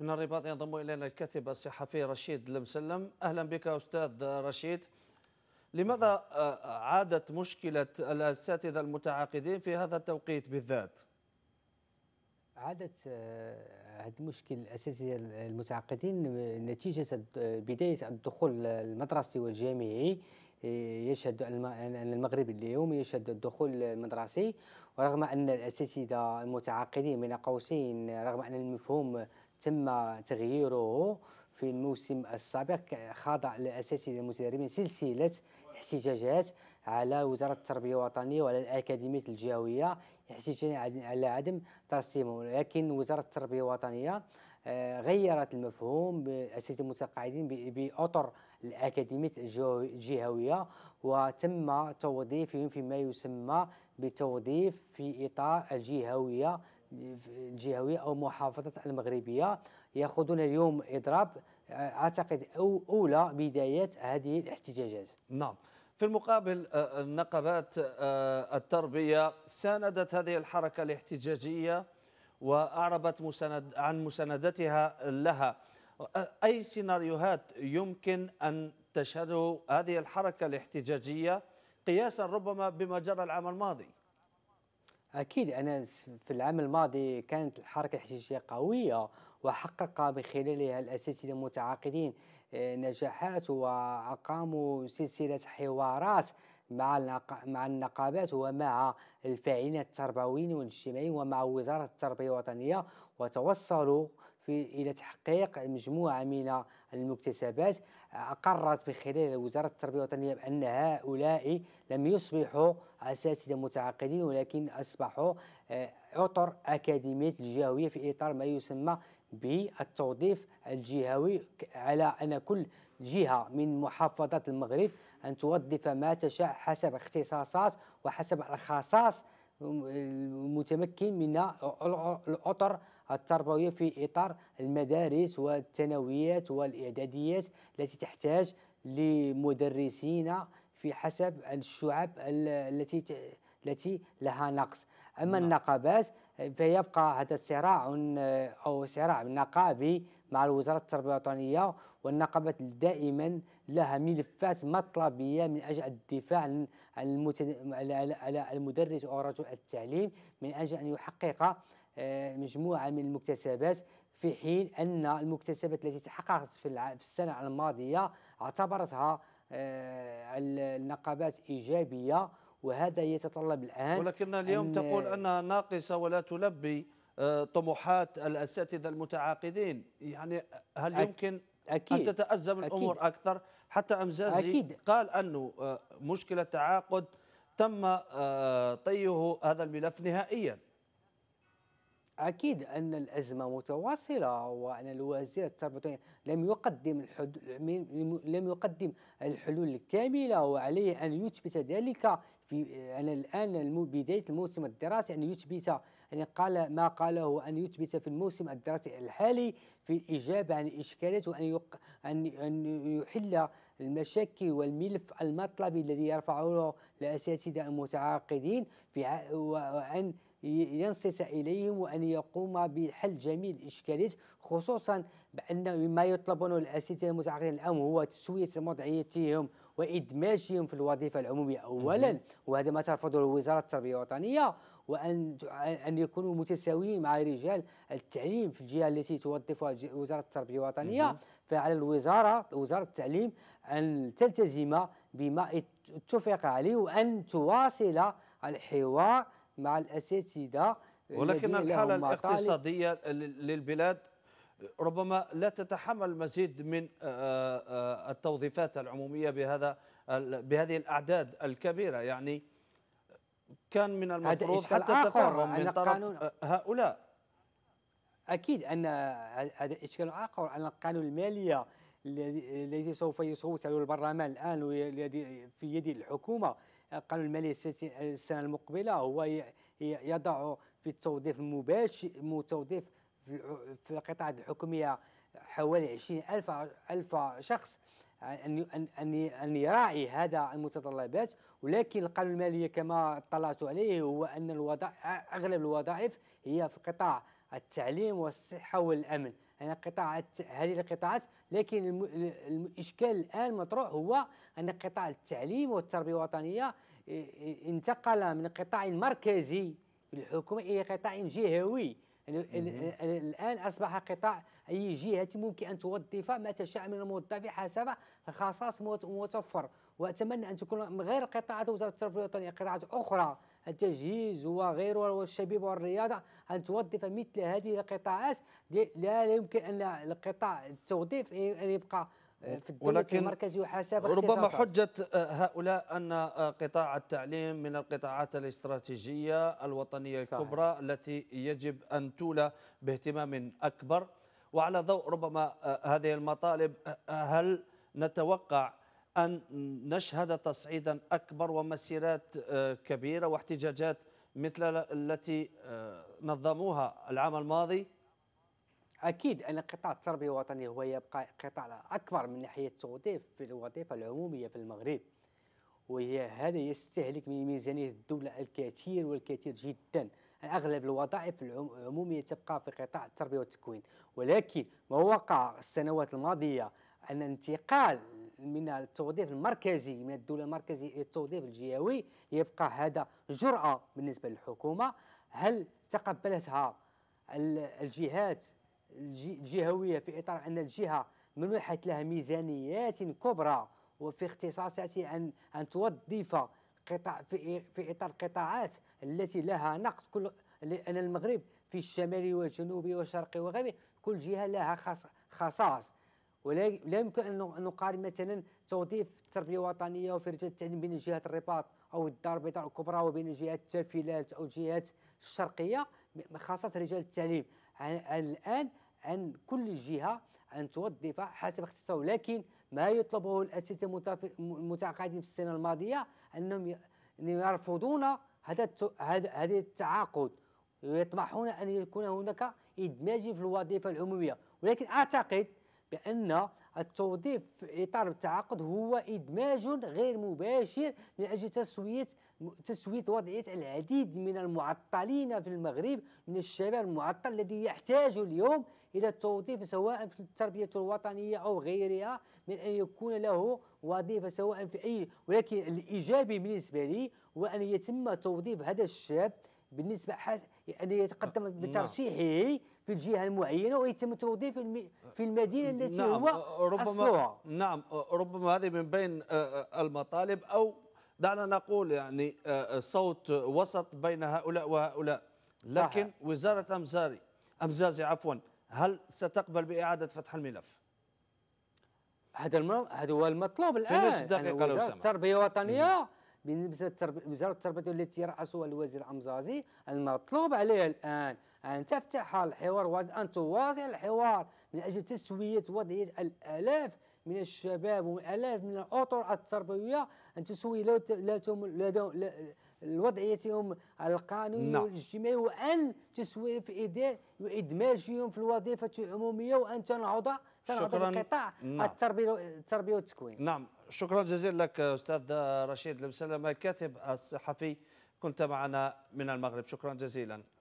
من الرباط ينضم إلينا الكاتب الصحفي رشيد المسلم أهلا بك أستاذ رشيد لماذا آه، آه، عادت مشكلة الأساتذة المتعاقدين في هذا التوقيت بالذات؟ عادت هذا آه، المشكل الأساسي المتعاقدين نتيجة بداية الدخول المدرسي والجامعي يشهد أن المغرب اليوم يشهد الدخول المدرسي ورغم أن الأساتذة المتعاقدين من قوسين رغم أن المفهوم تم تغييره في الموسم السابق خاضع الاساتذه المتدربين سلسله احتجاجات على وزاره التربيه الوطنيه وعلى الاكاديميه الجهويه احتجاجا على عدم ترسيمهم لكن وزاره التربيه الوطنيه آه، غيرت المفهوم بالاساتذه المتقاعدين باطر الاكاديميه الجهويه وتم توظيفهم فيما يسمى بالتوظيف في اطار الجهويه الجهويه او محافظه المغربيه ياخذون اليوم اضراب آه، اعتقد أو اولى بدايه هذه الاحتجاجات. نعم. في المقابل آه، آه، النقابات التربيه ساندت هذه الحركه الاحتجاجيه واعربت مساند عن مساندتها لها. اي سيناريوهات يمكن ان تشهده هذه الحركه الاحتجاجيه قياسا ربما بما جرى العام الماضي؟ أكيد أنا في العام الماضي كانت الحركة الاحتجاجيه قوية وحقق من خلالها الأساتذة المتعاقدين آه، نجاحات وأقاموا سلسلة حوارات مع مع النقابات ومع الفاعلين التربويين والاجتماعيين ومع وزارة التربية الوطنية وتوصلوا في إلى تحقيق مجموعة من المكتسبات أقرت من خلال وزارة التربية الوطنية بأن هؤلاء لم يصبحوا أساتذة متعاقدين ولكن أصبحوا آه، عطر أكاديمية الجهوية في إطار ما يسمى بالتوظيف الجهوي على أن كل جهة من محافظات المغرب أن توظف ما تشاء حسب اختصاصات وحسب الخصائص المتمكن من الأطر التربوية في إطار المدارس والثانويات والإعداديات التي تحتاج لمدرسين في حسب الشعب التي التي لها نقص أما نعم. النقابات فيبقى هذا الصراع أو صراع نقابي مع الوزارة التربية الوطنية والنقابات دائما لها ملفات مطلبية من أجل الدفاع عن المدرس أو رجل التعليم من أجل أن يحقق آه، مجموعة من المكتسبات في حين أن المكتسبات التي تحققت في السنة الماضية اعتبرتها آه، النقابات إيجابية وهذا يتطلب الآن ولكن اليوم أن تقول أنها ناقصة ولا تلبي آه، طموحات الأساتذة المتعاقدين يعني هل يمكن أكيد. أن تتأزم الأمور أكيد. أكثر حتى أمزازي أكيد. قال أنه مشكلة تعاقد تم طيه هذا الملف نهائياً أكيد أن الأزمة متواصلة وأن الوزير التربوي لم يقدم لم يقدم الحلول الكاملة وعليه أن يثبت ذلك في أن الآن بداية الموسم الدراسي أن يثبت يعني قال ما قاله أن يثبت في الموسم الدراسي الحالي في الإجابة عن الإشكالات وأن يق... أن... أن يحل المشاكل والملف المطلبي الذي يرفعه الأساتذة المتعاقدين في وأن ينصت إليهم وأن يقوم بحل جميع الإشكالات خصوصا بأن ما يطلبونه الأساتذة المتعاقدين الآن هو تسوية وضعيتهم وإدماجهم في الوظيفة العمومية أولا وهذا ما ترفضه وزارة التربية الوطنية وأن أن يكونوا متساويين مع رجال التعليم في الجهة التي توظفها وزارة التربية الوطنية فعلى الوزارة وزارة التعليم أن تلتزم بما اتفق عليه وأن تواصل الحوار مع الأساتذة ولكن الحالة الاقتصادية للبلاد ربما لا تتحمل مزيد من آه، آه، التوظيفات العمومية بهذا بهذه الأعداد الكبيرة يعني كان من المفروض حتى تفرم من طرف آه، هؤلاء أكيد أن هذا إشكال آخر أن القانون المالية الذي سوف يصوت عليه البرلمان الآن في يد الحكومة القانون المالي السنه المقبله هو يضع في التوظيف المباشر توظيف في القطاعات الحكوميه حوالي 20 ألف ألف شخص أن أن أن يراعي هذا المتطلبات ولكن القانون المالي كما اطلعت عليه هو أن الوظائف أغلب الوظائف هي في قطاع التعليم والصحة والأمن ان قطاعات هذه القطاعات لكن الاشكال الان مطروح هو ان قطاع التعليم والتربيه الوطنيه انتقل من قطاع مركزي للحكومه الى قطاع جهوي يعني الان اصبح قطاع اي جهه ممكن ان توظف ما تشاء من الموظف حسب الخصائص المتوفر واتمنى ان تكون غير قطاعات وزاره التربيه الوطنيه قطاعات اخرى التجهيز وغيره والشبيبة والرياضة أن توظف مثل هذه القطاعات لا يمكن أن القطاع التوظيف أن يبقى في ولكن المركزي وحسب ربما حجة آه، هؤلاء أن قطاع التعليم من القطاعات الاستراتيجية الوطنية صحيح. الكبرى التي يجب أن تولى باهتمام أكبر وعلى ضوء ربما آه، هذه المطالب آه، هل نتوقع أن نشهد تصعيدا أكبر ومسيرات آه، كبيرة واحتجاجات مثل التي آه، نظموها العام الماضي؟ اكيد ان قطاع التربيه الوطنيه هو يبقى قطاع اكبر من ناحيه التوظيف في الوظيفه العموميه في المغرب وهي هذا يستهلك من ميزانيه الدوله الكثير والكثير جدا اغلب الوظائف العموميه تبقى في قطاع التربيه والتكوين ولكن ما وقع السنوات الماضيه ان انتقال من التوظيف المركزي من الدوله المركزي الى التوظيف الجهوي يبقى هذا جراه بالنسبه للحكومه هل تقبلتها الجهات الجهويه في اطار ان الجهه منحت لها ميزانيات كبرى وفي اختصاصاتها ان ان توظف قطاع في في اطار قطاعات التي لها نقص كل لان المغرب في الشمالي والجنوبي والشرقي وغيره كل جهه لها خصائص ولا يمكن ان نقارن مثلا توظيف التربيه الوطنيه وفي رجال التعليم بين جهه الرباط او الدار البيضاء الكبرى وبين جهه التافلات او الجهات الشرقيه خاصه رجال التعليم الان عن كل جهه ان توظف حسب اختصاصه ولكن ما يطلبه الاساتذه المتعاقدين في السنه الماضيه انهم يرفضون هذا هذا التعاقد ويطمحون ان يكون هناك ادماج في الوظيفه العموميه ولكن اعتقد بأن التوظيف في إطار التعاقد هو إدماج غير مباشر من أجل تسوية تسوية وضعية العديد من المعطلين في المغرب من الشباب المعطل الذي يحتاج اليوم إلى التوظيف سواء في التربية الوطنية أو غيرها من أن يكون له وظيفة سواء في أي ولكن الإيجابي بالنسبة لي هو أن يتم توظيف هذا الشاب بالنسبه حاس ان يعني يتقدم آه، بترشيحه في الجهه المعينه ويتم توظيفه في, المدينه آه، التي نعم هو آه، ربما نعم ربما هذه من بين المطالب او دعنا نقول يعني صوت وسط بين هؤلاء وهؤلاء لكن صحيح. وزاره امزاري امزازي عفوا هل ستقبل باعاده فتح الملف؟ هذا هذا هو المطلوب الان في نصف دقيقه لو سمحت التربيه الوطنيه بالنسبه لوزاره التربيه التي يراسها الوزير امزازي المطلوب عليه الان ان تفتح الحوار وان تواصل الحوار من اجل تسويه وضعيه الالاف من الشباب والالاف من الاطر التربويه ان تسوي وضعيتهم القانونيه نعم. والاجتماعيه وان تسوي في ايديه وادماجهم في الوظيفه العموميه وان تنهض تنهض قطاع نعم. التربيه التربيه والتكوين نعم شكرا جزيلا لك استاذ رشيد المسلمه كاتب الصحفي كنت معنا من المغرب شكرا جزيلا